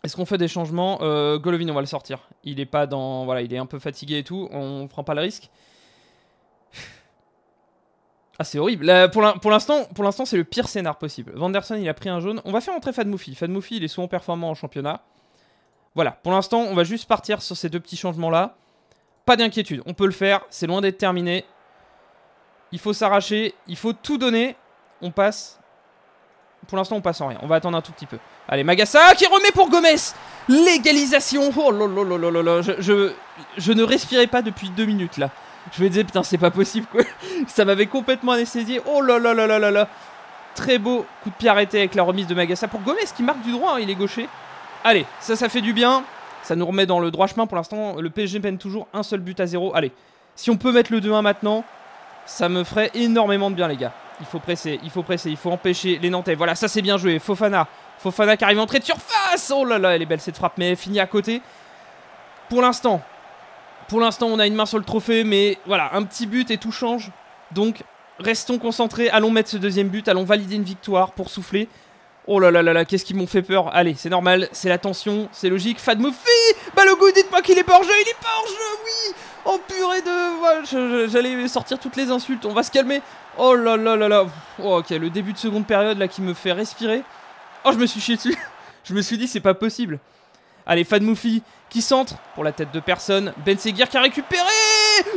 Est-ce qu'on fait des changements euh, Golovin, on va le sortir. Il est pas dans. Voilà, il est un peu fatigué et tout, on prend pas le risque. Ah, c'est horrible. pour l'instant, pour l'instant, c'est le pire scénar possible. Vanderson, il a pris un jaune. On va faire entrer Fadmoufi. Fadmoufi, il est souvent performant en championnat. Voilà. Pour l'instant, on va juste partir sur ces deux petits changements-là. Pas d'inquiétude. On peut le faire. C'est loin d'être terminé. Il faut s'arracher. Il faut tout donner. On passe. Pour l'instant, on passe en rien. On va attendre un tout petit peu. Allez, Magassa qui remet pour Gomez. Légalisation. Oh là Je, je, je ne respirais pas depuis deux minutes là. Je me disais, putain, c'est pas possible, quoi. Ça m'avait complètement anesthésié. Oh là là là là là là. Très beau coup de pied arrêté avec la remise de Magassa pour Gomez qui marque du droit, hein, il est gaucher. Allez, ça, ça fait du bien. Ça nous remet dans le droit chemin. Pour l'instant, le PSG peine toujours un seul but à zéro. Allez, si on peut mettre le 2-1 maintenant, ça me ferait énormément de bien, les gars. Il faut presser, il faut presser, il faut empêcher les Nantais. Voilà, ça c'est bien joué. Fofana, Fofana qui arrive en entrée de surface. Oh là là, elle est belle cette frappe, mais elle finit à côté. Pour l'instant, pour l'instant, on a une main sur le trophée, mais voilà, un petit but et tout change. Donc, restons concentrés, allons mettre ce deuxième but, allons valider une victoire pour souffler. Oh là là là là, qu'est-ce qui m'ont fait peur. Allez, c'est normal, c'est la tension, c'est logique. Bah, le goût, dites moi qu'il est pas hors jeu, il est pas hors jeu, oui Oh purée de... J'allais sortir toutes les insultes, on va se calmer. Oh là là là là. Oh, ok, le début de seconde période là qui me fait respirer. Oh, je me suis chié dessus. je me suis dit, c'est pas possible. Allez, Fadmoufi qui centre pour la tête de personne. Ben Seguir qui a récupéré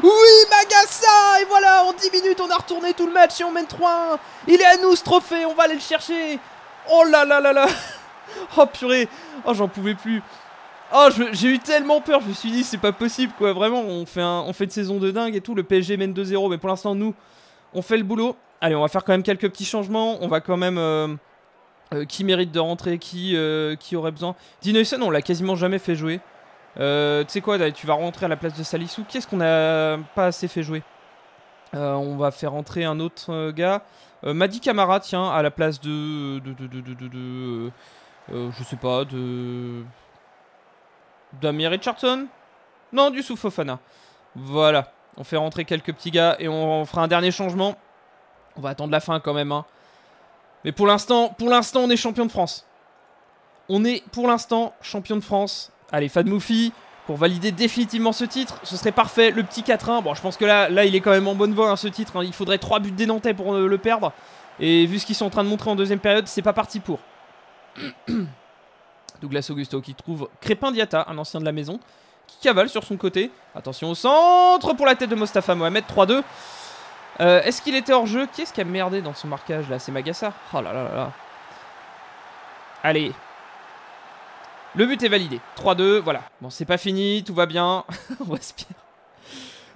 Oui, Magassa Et voilà, en 10 minutes, on a retourné tout le match et on mène 3-1. Il est à nous ce trophée, on va aller le chercher. Oh là là là là Oh purée Oh, j'en pouvais plus Oh, j'ai eu tellement peur, je me suis dit, c'est pas possible quoi, vraiment, on fait, on fait une saison de dingue et tout, le PSG mène 2-0, mais pour l'instant, nous, on fait le boulot. Allez, on va faire quand même quelques petits changements, on va quand même... Euh, euh, qui mérite de rentrer, qui, euh, qui aurait besoin. Dinoison, on l'a quasiment jamais fait jouer. Euh, tu sais quoi, tu vas rentrer à la place de Salissou. Qu'est-ce qu'on n'a pas assez fait jouer On va faire rentrer un autre gars. Madi Camara, tiens, à la place de. de, de, je sais pas, de. Damien Richardson Non, du Soufofana. Voilà. On fait rentrer quelques petits gars et on, on fera un dernier changement. On va attendre la fin quand même. Hein. Mais pour l'instant, pour l'instant, on est champion de France. On est pour l'instant champion de France. Allez, Fad Moufi, pour valider définitivement ce titre, ce serait parfait. Le petit 4-1, bon, je pense que là, là, il est quand même en bonne voie, à hein, ce titre. Hein. Il faudrait 3 buts des Nantais pour euh, le perdre. Et vu ce qu'ils sont en train de montrer en deuxième période, c'est pas parti pour. Douglas Augusto qui trouve Crépin Diata, un ancien de la maison, qui cavale sur son côté. Attention au centre pour la tête de Mostafa Mohamed, 3-2. Euh, est-ce qu'il était hors jeu quest ce qui a merdé dans son marquage là C'est Magasa. Oh là là là là. Allez. Le but est validé. 3-2, voilà. Bon, c'est pas fini, tout va bien. on respire.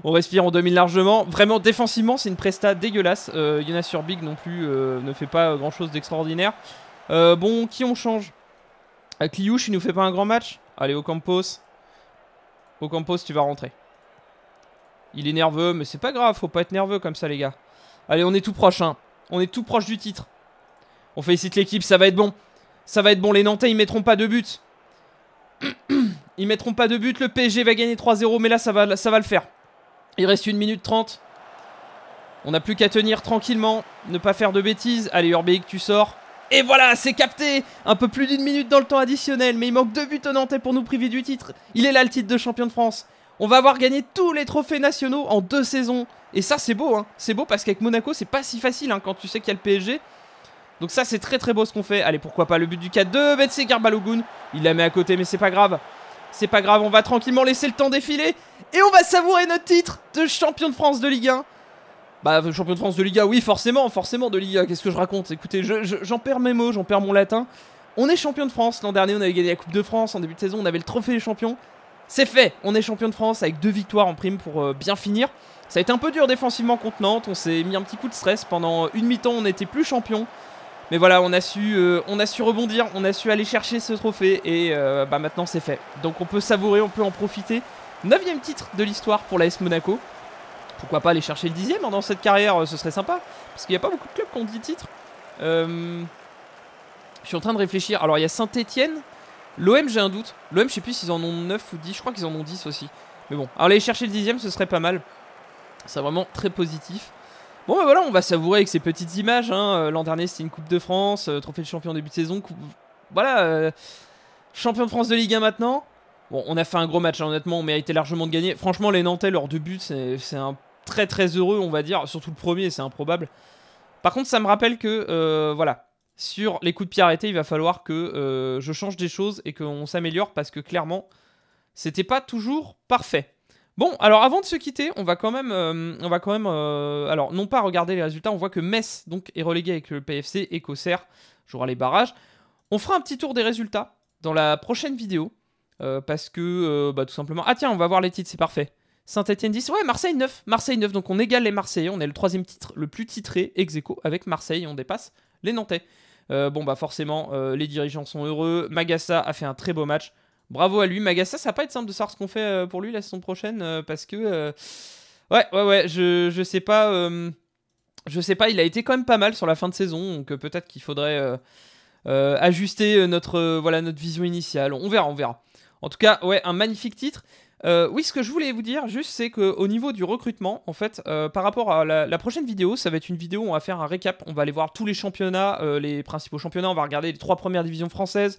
On respire, en domine largement. Vraiment, défensivement, c'est une presta dégueulasse. Euh, Yonas Urbig non plus euh, ne fait pas grand-chose d'extraordinaire. bon, qui on change Cliouche, il nous fait pas un grand match Allez, Ocampos. Ocampos, tu vas rentrer. Il est nerveux, mais c'est pas grave, faut pas être nerveux comme ça, les gars. Allez, on est tout proche, hein. On est tout proche du titre. On félicite l'équipe, ça va être bon. Ça va être bon, les Nantais, ils mettront pas de but. ils mettront pas de but, le PSG va gagner 3-0, mais là, ça va, ça va le faire. Il reste une minute 30. On n'a plus qu'à tenir tranquillement, ne pas faire de bêtises. Allez, Urbeik, tu sors. Et voilà, c'est capté Un peu plus d'une minute dans le temps additionnel, mais il manque deux buts aux Nantais pour nous priver du titre. Il est là le titre de champion de France. On va avoir gagné tous les trophées nationaux en deux saisons. Et ça, c'est beau. Hein. C'est beau parce qu'avec Monaco, c'est pas si facile hein, quand tu sais qu'il y a le PSG. Donc ça, c'est très très beau ce qu'on fait. Allez, pourquoi pas le but du 4-2. Betsy Garbalogun. Il la met à côté, mais c'est pas grave. C'est pas grave, on va tranquillement laisser le temps défiler. Et on va savourer notre titre de champion de France de Ligue 1. Bah, champion de France de Liga, oui, forcément, forcément de Liga. Qu'est-ce que je raconte Écoutez, j'en perds mes mots, j'en perds mon latin. On est champion de France. L'an dernier, on avait gagné la Coupe de France. En début de saison, on avait le trophée des champions. C'est fait, on est champion de France avec deux victoires en prime pour euh, bien finir. Ça a été un peu dur défensivement contre Nantes, on s'est mis un petit coup de stress. Pendant une mi-temps, on n'était plus champion. Mais voilà, on a, su, euh, on a su rebondir, on a su aller chercher ce trophée et euh, bah, maintenant c'est fait. Donc on peut savourer, on peut en profiter. Neuvième titre de l'histoire pour l'AS Monaco. Pourquoi pas aller chercher le dixième hein, dans cette carrière, ce serait sympa. Parce qu'il n'y a pas beaucoup de clubs qui ont 10 titres. Je suis en train de réfléchir. Alors il y a Saint-Etienne L'OM, j'ai un doute. L'OM, je sais plus s'ils en ont 9 ou 10. Je crois qu'ils en ont 10 aussi. Mais bon, alors aller chercher le dixième, ce serait pas mal. C'est vraiment très positif. Bon, ben voilà, on va savourer avec ces petites images. Hein. Euh, l'an dernier, c'était une Coupe de France, euh, trophée de champion début de saison. Voilà, euh, champion de France de Ligue 1 maintenant. Bon, on a fait un gros match, hein. honnêtement, on méritait largement de gagner. Franchement, les Nantais, leur deux buts, c'est un très très heureux, on va dire. Surtout le premier, c'est improbable. Par contre, ça me rappelle que, voilà, sur les coups de pied arrêtés, il va falloir que euh, je change des choses et qu'on s'améliore parce que clairement, c'était pas toujours parfait. Bon, alors avant de se quitter, on va quand même, euh, on va quand même, euh, alors non pas regarder les résultats, on voit que Metz donc est relégué avec le PFC et jouera les barrages. On fera un petit tour des résultats dans la prochaine vidéo parce que bah, tout simplement, ah tiens, on va voir les titres, c'est parfait. Saint-Etienne 10, ouais, Marseille 9, Marseille 9, donc on égale les Marseillais, on est le troisième titre le plus titré ex avec Marseille, on dépasse les Nantais. Euh, bon, bah forcément, euh, les dirigeants sont heureux. Magassa a fait un très beau match. Bravo à lui. Magassa, ça va pas être simple de savoir ce qu'on fait euh, pour lui la saison prochaine parce que. Ouais, ouais, ouais, je, je sais pas. je sais pas, il a été quand même pas mal sur la fin de saison, donc peut-être qu'il faudrait ajuster notre, voilà, notre vision initiale. On verra, on verra. En tout cas, ouais, un magnifique titre. Euh, oui, ce que je voulais vous dire juste, c'est qu'au niveau du recrutement, en fait, euh, par rapport à la, prochaine vidéo, ça va être une vidéo où on va faire un récap. On va aller voir tous les championnats, euh, les principaux championnats. On va regarder les trois premières divisions françaises.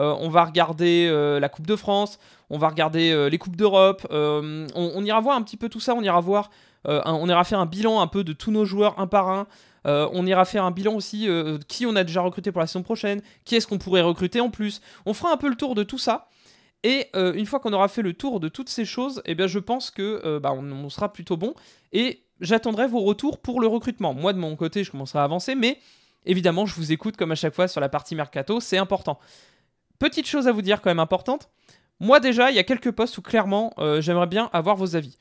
on va regarder la Coupe de France. On va regarder les Coupes d'Europe. On, ira voir un petit peu tout ça. On ira voir. on ira faire un bilan un peu de tous nos joueurs un par un. on ira faire un bilan aussi, qui on a déjà recruté pour la saison prochaine, qui est-ce qu'on pourrait recruter en plus. On fera un peu le tour de tout ça. Et euh, une fois qu'on aura fait le tour de toutes ces choses, eh bien, je pense que euh, bah, on, sera plutôt bon. Et j'attendrai vos retours pour le recrutement. Moi, de mon côté, je commencerai à avancer, mais évidemment, je vous écoute comme à chaque fois sur la partie mercato, c'est important. Petite chose à vous dire quand même importante. Moi déjà, il y a quelques postes où clairement, euh, j'aimerais bien avoir vos avis.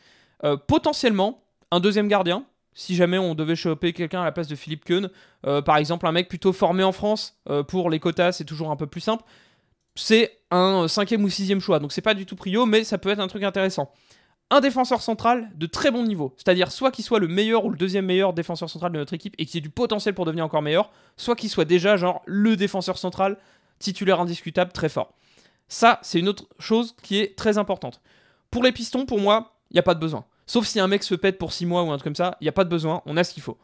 potentiellement, un deuxième gardien, si jamais on devait choper quelqu'un à la place de Philippe Keun, par exemple un mec plutôt formé en France, pour les quotas c'est toujours un peu plus simple, c'est un cinquième ou sixième choix. Donc c'est pas du tout prio, mais ça peut être un truc intéressant. Un défenseur central de très bon niveau, c'est-à-dire soit qu'il soit le meilleur ou le deuxième meilleur défenseur central de notre équipe et qu'il ait du potentiel pour devenir encore meilleur, soit qu'il soit déjà genre le défenseur central titulaire indiscutable très fort. Ça, c'est une autre chose qui est très importante. Pour les pistons, pour moi, il n'y a pas de besoin. Sauf si un mec se pète pour six mois ou un truc comme ça, il n'y a pas de besoin, on a ce qu'il faut.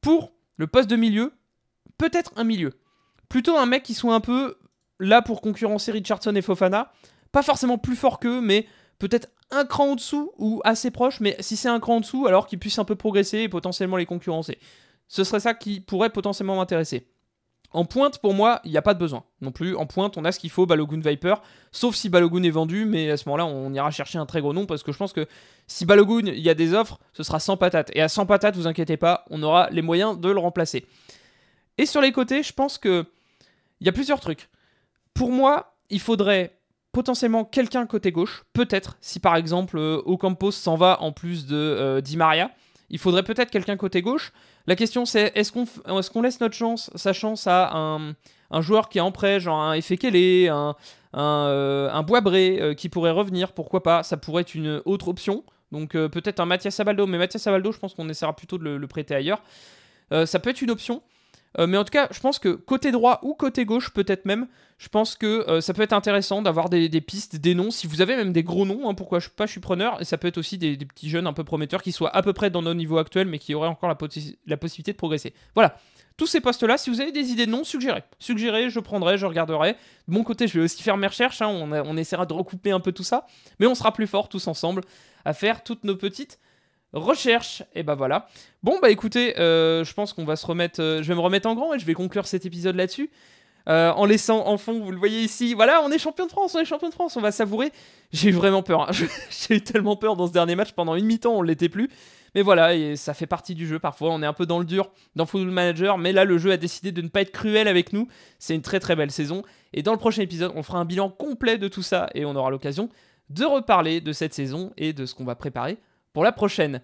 Pour le poste de milieu, peut-être un milieu. Plutôt un mec qui soit un peu là pour concurrencer Richardson et Fofana. Pas forcément plus fort qu'eux, mais peut-être un cran en dessous ou assez proche, mais si c'est un cran en dessous, alors qu'ils puissent un peu progresser et potentiellement les concurrencer. Ce serait ça qui pourrait potentiellement m'intéresser. En pointe, pour moi, il n'y a pas de besoin non plus. En pointe, on a ce qu'il faut, Balogun Viper, sauf si Balogun est vendu, mais à ce moment-là, on ira chercher un très gros nom parce que je pense que si Balogun, il y a des offres, ce sera sans patate. Et à sans patates, vous inquiétez pas, on aura les moyens de le remplacer. Et sur les côtés, je pense que il y a plusieurs trucs. Pour moi, il faudrait potentiellement quelqu'un côté gauche, peut-être, si par exemple euh, Ocampos s'en va en plus de euh, Di Maria, il faudrait peut-être quelqu'un côté gauche. La question c'est est-ce qu'on laisse notre chance, sa chance à un, joueur qui est en prêt, genre un effet un, un, euh, un Boisbré qui pourrait revenir, pourquoi pas, ça pourrait être une autre option. Donc peut-être un Mathias Sabaldo, mais Mathias Sabaldo je pense qu'on essaiera plutôt de le prêter ailleurs. ça peut être une option. Euh, mais en tout cas, je pense que côté droit ou côté gauche, peut-être même, je pense que euh, ça peut être intéressant d'avoir des, pistes, des noms. Si vous avez même des gros noms, hein, pourquoi je, pas, je suis preneur. Et ça peut être aussi des, petits jeunes un peu prometteurs qui soient à peu près dans nos niveaux actuels, mais qui auraient encore la, possibilité de progresser. Voilà. Tous ces postes-là, si vous avez des idées de noms, suggérez. Suggérez, je prendrai, je regarderai. De mon côté, je vais aussi faire mes recherches. Hein. on, on essaiera de recouper un peu tout ça. Mais on sera plus fort tous ensemble à faire toutes nos petites recherche. Et bah voilà. Bon, bah écoutez, euh, je pense qu'on va se remettre. Euh, je vais me remettre en grand et je vais conclure cet épisode là-dessus. Euh, en laissant en fond, vous le voyez ici, voilà, on est champion de France, on est champion de France, on va savourer. J'ai eu vraiment peur, hein. j'ai eu tellement peur dans ce dernier match, pendant une mi-temps on l'était plus. Mais voilà, et ça fait partie du jeu parfois, on est un peu dans le dur dans Football Manager, mais là le jeu a décidé de ne pas être cruel avec nous, c'est une très très belle saison. Et dans le prochain épisode, on fera un bilan complet de tout ça et on aura l'occasion de reparler de cette saison et de ce qu'on va préparer pour la prochaine.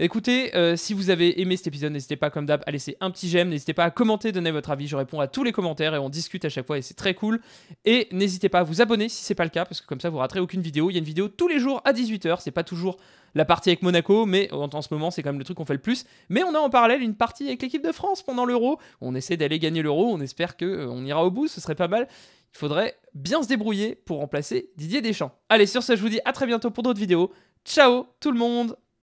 Écoutez, euh, si vous avez aimé cet épisode, n'hésitez pas comme d'hab à laisser un petit j'aime, n'hésitez pas à commenter, donner votre avis, je réponds à tous les commentaires et on discute à chaque fois et c'est très cool. Et n'hésitez pas à vous abonner si c'est pas le cas parce que comme ça vous raterez aucune vidéo. Il y a une vidéo tous les jours à 18h, c'est pas toujours la partie avec Monaco, mais en, ce moment c'est quand même le truc qu'on fait le plus. Mais on a en parallèle une partie avec l'équipe de France pendant l'Euro. On essaie d'aller gagner l'Euro, on espère que euh, ira au bout, ce serait pas mal. Il faudrait bien se débrouiller pour remplacer Didier Deschamps. Allez, sur ce, je vous dis à très bientôt pour d'autres vidéos. Ciao tout le monde